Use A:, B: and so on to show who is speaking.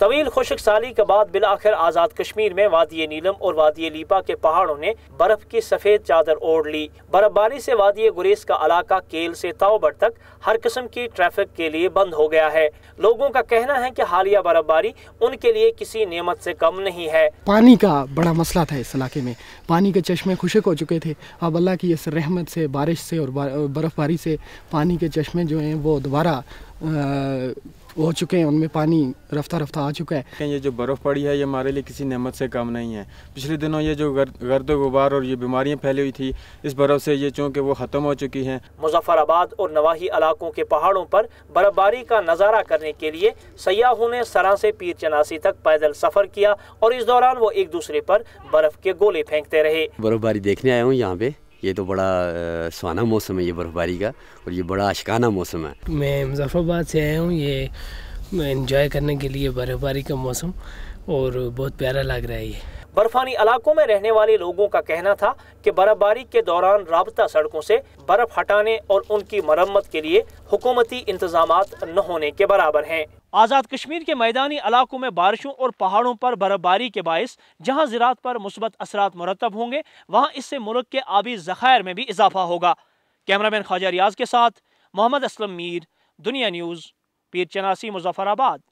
A: तवील खुशक साली के बाद बिलाखिर आज़ाद कश्मीर में वादी नीलम और वादी लीपा के पहाड़ों ने बर्फ की सफ़ेद चादर ओढ़ ली बर्फबारी से वादी गुरेज का इलाका केल से ताओबर तक हर किस्म की ट्रैफिक के लिए बंद हो गया है लोगों का कहना है कि हालिया बर्फबारी उनके लिए किसी नियमत से कम नहीं है
B: पानी का बड़ा मसला था इस इलाके में पानी के चश्मे खुशक हो चुके थे अब अल्लाह की इस रहमत से बारिश से और बर्फबारी से पानी के चश्मे जो है वो दोबारा हो चुके हैं उनमें पानी रफ्ता रफ्ता आ चुका
C: है ये जो बर्फ़ पड़ी है ये हमारे लिए किसी नेमत से कम नहीं है पिछले दिनों ये जो गर्द गुबार और ये बीमारियाँ फैली हुई थी इस बर्फ़ से ये चूँकि वो ख़त्म हो चुकी हैं
A: मुजफ्फराबाद और नवाही इलाकों के पहाड़ों पर बर्फबारी का नज़ारा करने के लिए सयाहों ने सरा से पीर चनासी तक पैदल सफ़र किया और इस दौरान वो एक दूसरे पर बर्फ़ के गोले फेंकते रहे
D: बर्फबारी देखने आए हूँ यहाँ पे ये तो बड़ा सुहाना मौसम है ये बर्फ़बारी का और ये बड़ा अशकाना मौसम है
E: मैं मुजफ्फरबाद से आया हूँ ये इन्जॉय करने के लिए बर्फ़बारी का मौसम और बहुत प्यारा लग रहा है ये
A: बर्फानी इलाकों में रहने वाले लोगों का कहना था कि बर्फबारी के दौरान रबता सड़कों से बर्फ हटाने और उनकी मरम्मत के लिए हुकूमती इंतजाम न होने के बराबर हैं आज़ाद कश्मीर के मैदानी इलाकों में बारिशों और पहाड़ों पर बर्फबारी के बायस जहाँ ज़रात पर मुस्बत असरात मुरतब होंगे वहाँ इससे मुल्क के आबी ज़खायर में भी इजाफा होगा कैमरामैन ख्वाजा रियाज के साथ मोहम्मद असलम मीर दुनिया न्यूज़ पीर चनासी मुजफ्फराबाद